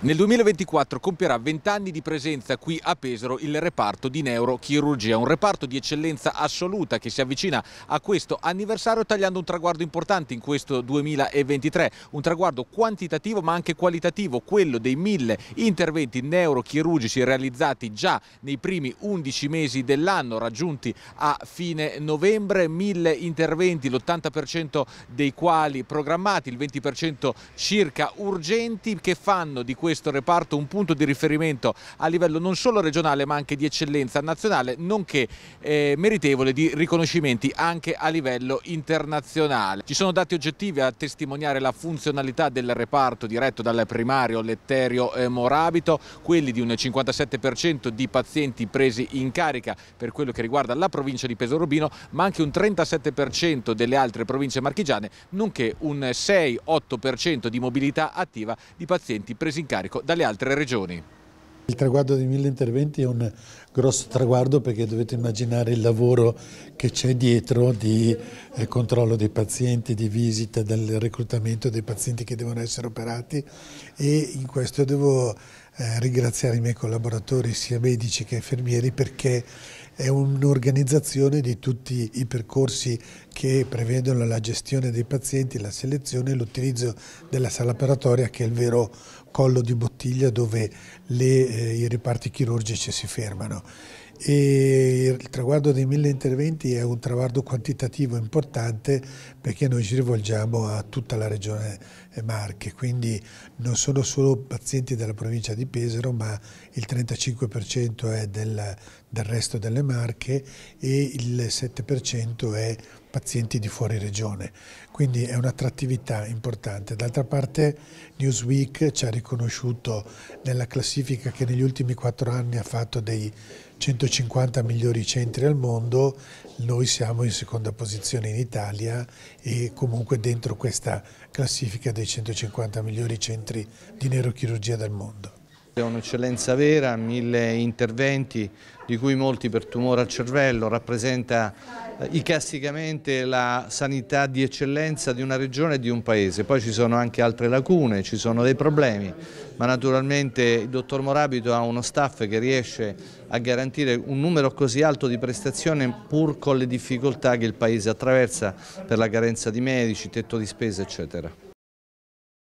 Nel 2024 compierà 20 anni di presenza qui a Pesaro il reparto di neurochirurgia, un reparto di eccellenza assoluta che si avvicina a questo anniversario tagliando un traguardo importante in questo 2023, un traguardo quantitativo ma anche qualitativo, quello dei mille interventi neurochirurgici realizzati già nei primi 11 mesi dell'anno, raggiunti a fine novembre, mille interventi, l'80% dei quali programmati, il 20% circa urgenti, che fanno di questo questo reparto un punto di riferimento a livello non solo regionale ma anche di eccellenza nazionale, nonché eh, meritevole di riconoscimenti anche a livello internazionale. Ci sono dati oggettivi a testimoniare la funzionalità del reparto diretto dal primario Letterio eh, Morabito, quelli di un 57% di pazienti presi in carica per quello che riguarda la provincia di Pesaro ma anche un 37% delle altre province marchigiane, nonché un 6-8% di mobilità attiva di pazienti presi in carica carico dalle altre regioni. Il traguardo dei mille interventi è un grosso traguardo perché dovete immaginare il lavoro che c'è dietro di eh, controllo dei pazienti, di visita, del reclutamento dei pazienti che devono essere operati e in questo devo eh, ringraziare i miei collaboratori sia medici che infermieri perché è un'organizzazione di tutti i percorsi che prevedono la gestione dei pazienti, la selezione e l'utilizzo della sala operatoria che è il vero collo di bottiglia dove le, eh, i reparti chirurgici si fermano e il traguardo dei mille interventi è un traguardo quantitativo importante perché noi ci rivolgiamo a tutta la regione Marche, quindi non sono solo pazienti della provincia di Pesaro ma il 35% è del, del resto delle Marche e il 7% è pazienti di fuori regione, quindi è un'attrattività importante. D'altra parte Newsweek ci ha riconosciuto nella classifica che negli ultimi quattro anni ha fatto dei 150 migliori centri al mondo, noi siamo in seconda posizione in Italia e comunque dentro questa classifica dei 150 migliori centri di neurochirurgia del mondo. È un'eccellenza vera, mille interventi, di cui molti per tumore al cervello, rappresenta eh, icasticamente la sanità di eccellenza di una regione e di un paese. Poi ci sono anche altre lacune, ci sono dei problemi, ma naturalmente il dottor Morabito ha uno staff che riesce a garantire un numero così alto di prestazioni pur con le difficoltà che il paese attraversa per la carenza di medici, tetto di spesa eccetera.